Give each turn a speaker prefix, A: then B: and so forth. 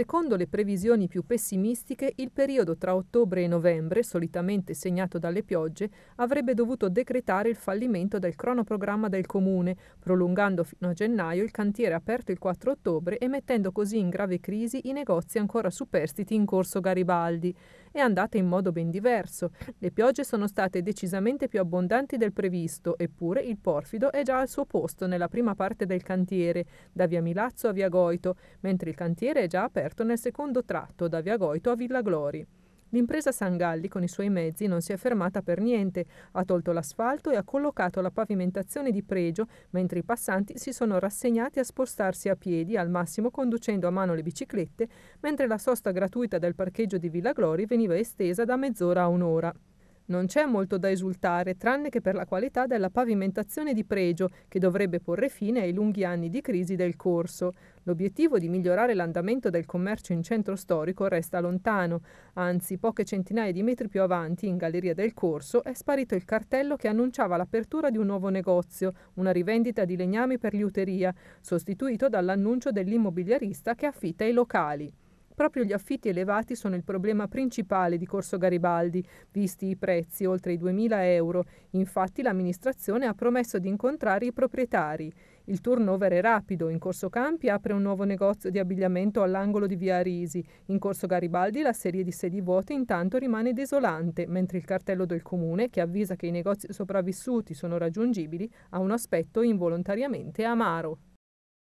A: Secondo le previsioni più pessimistiche, il periodo tra ottobre e novembre, solitamente segnato dalle piogge, avrebbe dovuto decretare il fallimento del cronoprogramma del comune, prolungando fino a gennaio il cantiere aperto il 4 ottobre e mettendo così in grave crisi i negozi ancora superstiti in corso Garibaldi è andata in modo ben diverso. Le piogge sono state decisamente più abbondanti del previsto, eppure il porfido è già al suo posto nella prima parte del cantiere, da via Milazzo a via Goito, mentre il cantiere è già aperto nel secondo tratto, da via Goito a Villa Glori. L'impresa Sangalli con i suoi mezzi non si è fermata per niente, ha tolto l'asfalto e ha collocato la pavimentazione di pregio, mentre i passanti si sono rassegnati a spostarsi a piedi, al massimo conducendo a mano le biciclette, mentre la sosta gratuita del parcheggio di Villa Glori veniva estesa da mezz'ora a un'ora. Non c'è molto da esultare, tranne che per la qualità della pavimentazione di pregio, che dovrebbe porre fine ai lunghi anni di crisi del corso. L'obiettivo di migliorare l'andamento del commercio in centro storico resta lontano, anzi poche centinaia di metri più avanti, in galleria del corso, è sparito il cartello che annunciava l'apertura di un nuovo negozio, una rivendita di legnami per liuteria, sostituito dall'annuncio dell'immobiliarista che affitta i locali. Proprio gli affitti elevati sono il problema principale di Corso Garibaldi, visti i prezzi oltre i 2.000 euro. Infatti l'amministrazione ha promesso di incontrare i proprietari. Il turnover è rapido. In Corso Campi apre un nuovo negozio di abbigliamento all'angolo di Via Risi. In Corso Garibaldi la serie di sedi vuote intanto rimane desolante, mentre il cartello del comune, che avvisa che i negozi sopravvissuti sono raggiungibili, ha un aspetto involontariamente amaro.